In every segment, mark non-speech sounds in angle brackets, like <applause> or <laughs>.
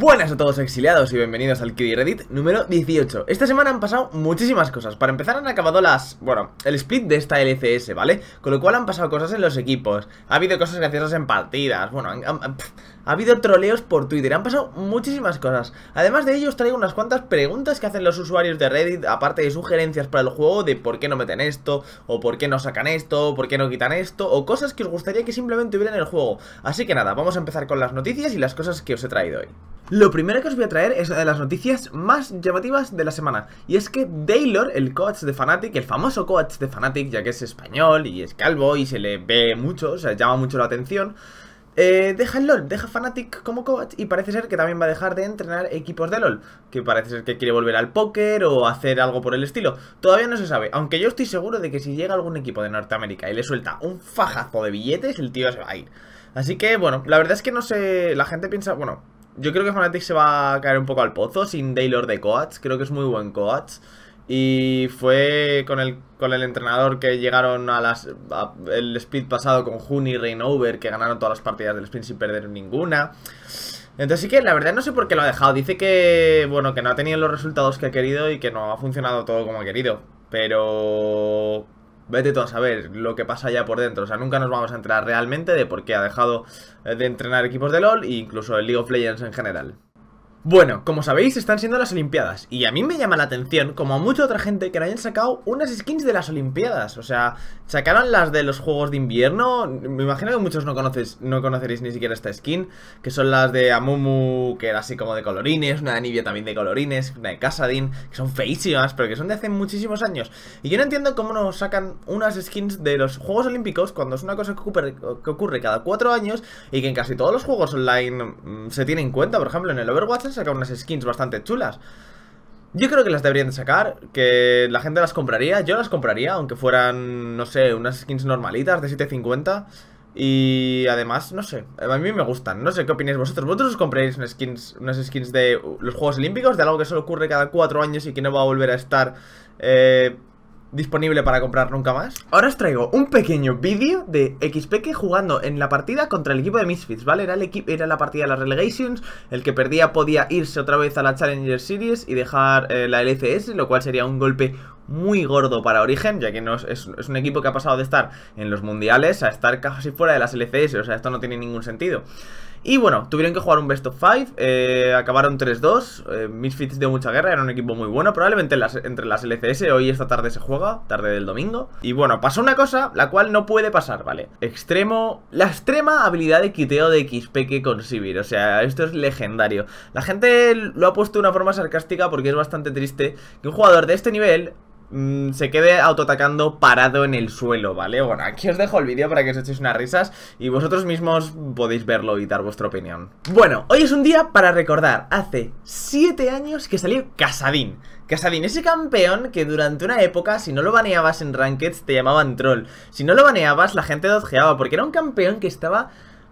Buenas a todos exiliados y bienvenidos al Kiddy Reddit número 18 Esta semana han pasado muchísimas cosas Para empezar han acabado las... bueno, el split de esta LCS, ¿vale? Con lo cual han pasado cosas en los equipos Ha habido cosas graciosas en partidas Bueno, han, ha habido troleos por Twitter, han pasado muchísimas cosas. Además de ello, os traigo unas cuantas preguntas que hacen los usuarios de Reddit, aparte de sugerencias para el juego de por qué no meten esto, o por qué no sacan esto, o por qué no quitan esto, o cosas que os gustaría que simplemente hubiera en el juego. Así que nada, vamos a empezar con las noticias y las cosas que os he traído hoy. Lo primero que os voy a traer es una de las noticias más llamativas de la semana, y es que Taylor, el coach de Fnatic, el famoso coach de Fnatic, ya que es español y es calvo y se le ve mucho, o sea, llama mucho la atención, eh, deja el LOL, deja Fnatic como coach y parece ser que también va a dejar de entrenar equipos de LOL, que parece ser que quiere volver al póker o hacer algo por el estilo. Todavía no se sabe, aunque yo estoy seguro de que si llega algún equipo de Norteamérica y le suelta un fajazo de billetes, el tío se va a ir. Así que, bueno, la verdad es que no sé, la gente piensa, bueno, yo creo que Fnatic se va a caer un poco al pozo sin Daylor de coach, creo que es muy buen coach. Y fue con el, entrenador que llegaron a las el split pasado con Juni y Reinover, que ganaron todas las partidas del split sin perder ninguna. Entonces sí que la verdad no sé por qué lo ha dejado. Dice que, bueno, que no ha tenido los resultados que ha querido y que no ha funcionado todo como ha querido. Pero... Vete tú a saber lo que pasa allá por dentro. O sea, nunca nos vamos a enterar realmente de por qué ha dejado eh, de entrenar equipos de LoL e incluso el League of Legends en general. Bueno, como sabéis, están siendo las Olimpiadas y a mí me llama la atención, como a mucha otra gente, que no hayan sacado unas skins de las Olimpiadas. O sea, sacaron las de los Juegos de Invierno, me imagino que muchos no, conoces, no conoceréis ni siquiera esta skin, que son las de Amumu, que era así como de colorines, una de Nibia también de colorines, una de Casadin, que son feísimas, pero que son de hace muchísimos años. Y yo no entiendo cómo nos sacan unas skins de los Juegos Olímpicos cuando es una cosa que ocurre, cada cuatro años y que en casi todos los juegos online mm, se tiene en cuenta, por ejemplo, en el Overwatch sacar unas skins bastante chulas. Yo creo que las deberían sacar, que la gente las compraría, yo las compraría, aunque fueran, no sé, unas skins normalitas de 7.50 y además, no sé, a mí me gustan, no sé qué opináis vosotros, vosotros os compraréis unas skins, unas skins de los Juegos Olímpicos, de algo que solo ocurre cada cuatro años y que no va a volver a estar eh, disponible para comprar nunca más. Ahora os traigo un pequeño vídeo de XPK jugando en la partida contra el equipo de Misfits, ¿vale? Era, el era la partida de las Relegations, el que perdía podía irse otra vez a la Challenger Series y dejar eh, la LCS, lo cual sería un golpe muy gordo para Origen, ya que es, es, un equipo que ha pasado de estar en los mundiales a estar casi fuera de las LCS, o sea, esto no tiene ningún sentido. Y bueno, tuvieron que jugar un best of 5, eh, acabaron 3-2, eh, Misfits de mucha guerra, era un equipo muy bueno, probablemente entre las LCS, hoy esta tarde se juega, tarde del domingo. Y bueno, pasó una cosa, la cual no puede pasar, ¿vale? Extremo, la extrema habilidad de quiteo de XP que con o sea, esto es legendario. La gente lo ha puesto de una forma sarcástica porque es bastante triste que un jugador de este nivel Mm, se quede autoatacando parado en el suelo, ¿vale? Bueno, aquí os dejo el vídeo para que os echéis unas risas y vosotros mismos podéis verlo y dar vuestra opinión. Bueno, hoy es un día para recordar, hace 7 años que salió Casadín. Casadín, ese campeón que durante una época, si no lo baneabas en Rankets, te llamaban troll. Si no lo baneabas, la gente dojeaba, porque era un campeón que estaba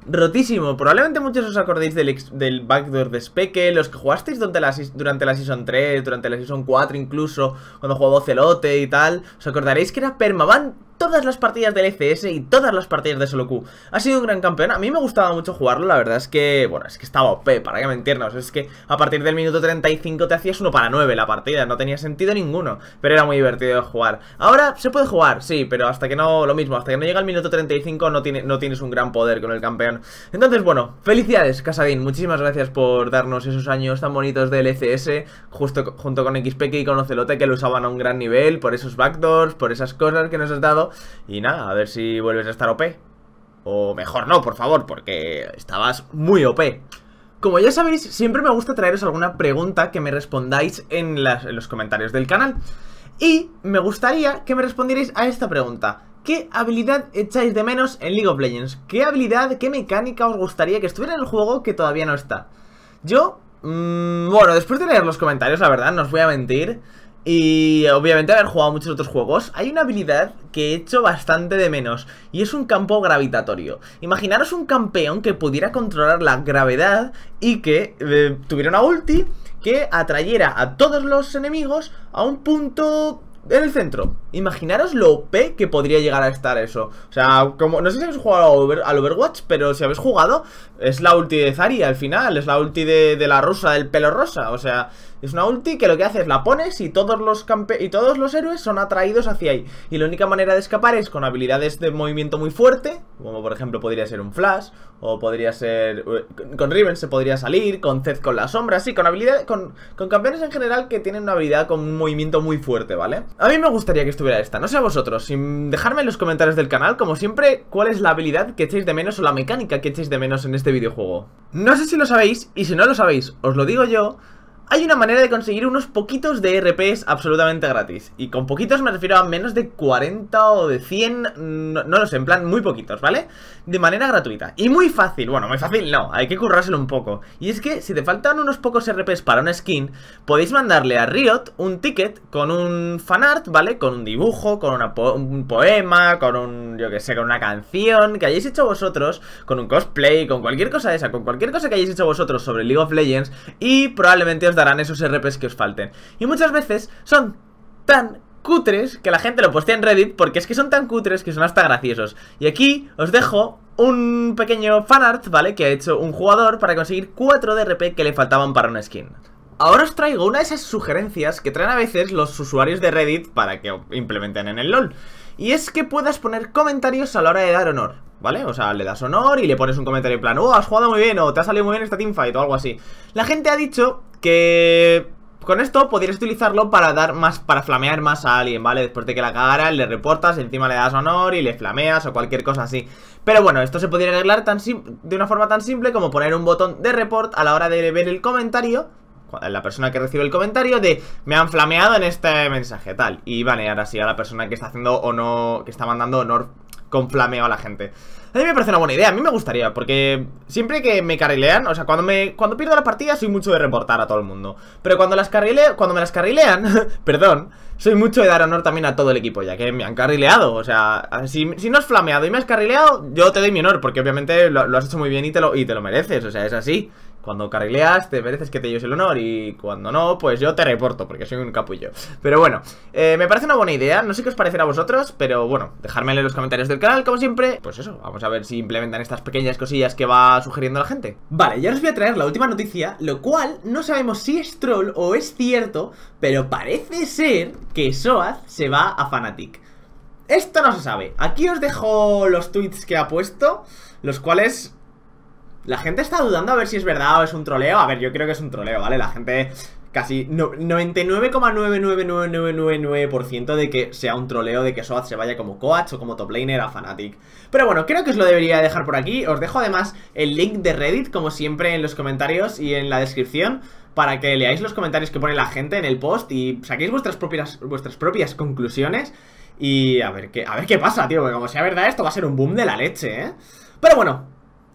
rotísimo. Probablemente muchos os acordéis del, del backdoor de Speke, los que jugasteis durante la, durante la Season 3, durante la Season 4 incluso, cuando jugaba Celote y tal, os acordaréis que era permaban todas las partidas del ECS y todas las partidas de solo Q. Ha sido un gran campeón, a mí me gustaba mucho jugarlo, la verdad es que, bueno, es que estaba OP, para que mentirnos, es que a partir del minuto 35 te hacías uno para 9 la partida, no tenía sentido ninguno, pero era muy divertido de jugar. Ahora se puede jugar, sí, pero hasta que no, lo mismo, hasta que no llega el minuto 35 no, tiene, no tienes un gran poder con el campeón. Entonces, bueno, felicidades, Casadín, muchísimas gracias por darnos esos años tan bonitos del ECS justo junto con XPK y con Ocelote que lo usaban a un gran nivel, por esos backdoors, por esas cosas que nos has dado y nada, a ver si vuelves a estar OP. O mejor no, por favor, porque estabas muy OP. Como ya sabéis, siempre me gusta traeros alguna pregunta que me respondáis en, los comentarios del canal. Y me gustaría que me respondierais a esta pregunta. ¿Qué habilidad echáis de menos en League of Legends? ¿Qué habilidad, qué mecánica os gustaría que estuviera en el juego que todavía no está? Yo, mm, bueno, después de leer los comentarios, la verdad, no os voy a mentir... Y obviamente haber jugado muchos otros juegos, hay una habilidad que he hecho bastante de menos, y es un campo gravitatorio. Imaginaros un campeón que pudiera controlar la gravedad y que eh, tuviera una ulti que atrayera a todos los enemigos a un punto en el centro. Imaginaros lo OP que podría llegar a estar eso. O sea, como no sé si habéis jugado al Overwatch, pero si habéis jugado, es la ulti de Zarya al final, es la ulti de, la rusa, del pelo rosa. O sea, es una ulti que lo que hace es la pones y todos los y todos los héroes son atraídos hacia ahí. Y la única manera de escapar es con habilidades de movimiento muy fuerte, como por ejemplo podría ser un flash, o podría ser. Eh, con Riven se podría salir, con Zed con la sombra, sí, con habilidades... Con, con campeones en general que tienen una habilidad con un movimiento muy fuerte, ¿vale? A mí me gustaría que estuviera esta, no sé a vosotros, sin dejarme en los comentarios del canal, como siempre, cuál es la habilidad que echéis de menos o la mecánica que echéis de menos en este videojuego. No sé si lo sabéis, y si no lo sabéis, os lo digo yo, hay una manera de conseguir unos poquitos de RPs absolutamente gratis. Y con poquitos me refiero a menos de 40 o de 100, no, no, lo sé, en plan muy poquitos, ¿vale? De manera gratuita. Y muy fácil, bueno, muy fácil no, hay que currárselo un poco. Y es que si te faltan unos pocos RPs para una skin, podéis mandarle a Riot un ticket con un fanart, ¿vale? Con un dibujo, con un poema, con un, yo que sé, con una canción que hayáis hecho vosotros, con un cosplay, con cualquier cosa de esa, con cualquier cosa que hayáis hecho vosotros sobre League of Legends y probablemente os darán esos RPs que os falten. Y muchas veces son tan cutres que la gente lo postea en Reddit porque es que son tan cutres que son hasta graciosos. Y aquí os dejo un pequeño fanart, ¿vale? Que ha hecho un jugador para conseguir 4 DRP que le faltaban para una skin. Ahora os traigo una de esas sugerencias que traen a veces los usuarios de Reddit para que implementen en el LoL. Y es que puedas poner comentarios a la hora de dar honor. ¿Vale? O sea, le das honor y le pones un comentario en plan Oh, has jugado muy bien o te ha salido muy bien esta teamfight o algo así La gente ha dicho que con esto podrías utilizarlo para dar más, para flamear más a alguien, ¿vale? Después de que la cagara, le reportas, encima le das honor y le flameas o cualquier cosa así. Pero bueno, esto se podría arreglar tan de una forma tan simple como poner un botón de report a la hora de ver el comentario. La persona que recibe el comentario de me han flameado en este mensaje, tal. Y ahora así a la persona que está haciendo o no, que está mandando honor con flameo a la gente. A mí me parece una buena idea, a mí me gustaría, porque siempre que me carrilean, o sea, cuando me cuando pierdo la partida soy mucho de reportar a todo el mundo. Pero cuando las carrile, cuando me las carrilean, <laughs> perdón, soy mucho de dar honor también a todo el equipo, ya que me han carrileado. O sea, si, no has flameado y me has carrileado, yo te doy mi honor, porque obviamente lo, has hecho muy bien y te, lo, y te lo mereces. O sea, es así. Cuando carrileas, te mereces que te lleves el honor. Y cuando no, pues yo te reporto, porque soy un capullo. Pero bueno, eh, me parece una buena idea. No sé qué os parecerá a vosotros, pero bueno, dejármelo en los comentarios del canal, como siempre. Pues eso, vamos a ver si implementan estas pequeñas cosillas que va sugiriendo la gente. Vale, ya os voy a traer la última noticia, lo cual no sabemos si es troll o es cierto, pero parece ser que Soaz se va a Fanatic. Esto no se sabe. Aquí os dejo los tweets que ha puesto, los cuales la gente está dudando a ver si es verdad o es un troleo. A ver, yo creo que es un troleo, ¿vale? La gente casi 99,999999% de que sea un troleo de que Soaz se vaya como coach o como top laner a Fnatic. Pero bueno, creo que os lo debería dejar por aquí. Os dejo además el link de Reddit, como siempre, en los comentarios y en la descripción para que leáis los comentarios que pone la gente en el post y saquéis vuestras propias, vuestras propias conclusiones. Y a ver, qué, a ver qué pasa, tío, porque como sea verdad esto va a ser un boom de la leche, ¿eh? Pero bueno,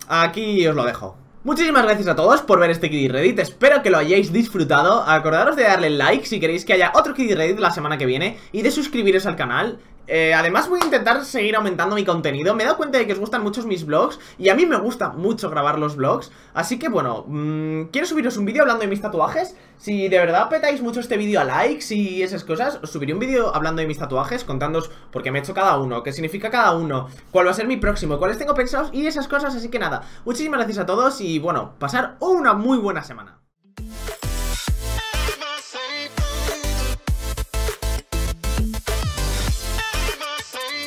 aquí os lo dejo. Muchísimas gracias a todos por ver este Kiddy Reddit, espero que lo hayáis disfrutado, acordaros de darle like si queréis que haya otro Kiddy Reddit la semana que viene y de suscribiros al canal eh, además voy a intentar seguir aumentando mi contenido Me he dado cuenta de que os gustan muchos mis vlogs Y a mí me gusta mucho grabar los vlogs Así que bueno, mm, quiero subiros un vídeo hablando de mis tatuajes Si de verdad petáis mucho este vídeo a likes y esas cosas Os subiré un vídeo hablando de mis tatuajes Contándoos por qué me he hecho cada uno, qué significa cada uno Cuál va a ser mi próximo, cuáles tengo pensados y esas cosas Así que nada, muchísimas gracias a todos Y bueno, pasar una muy buena semana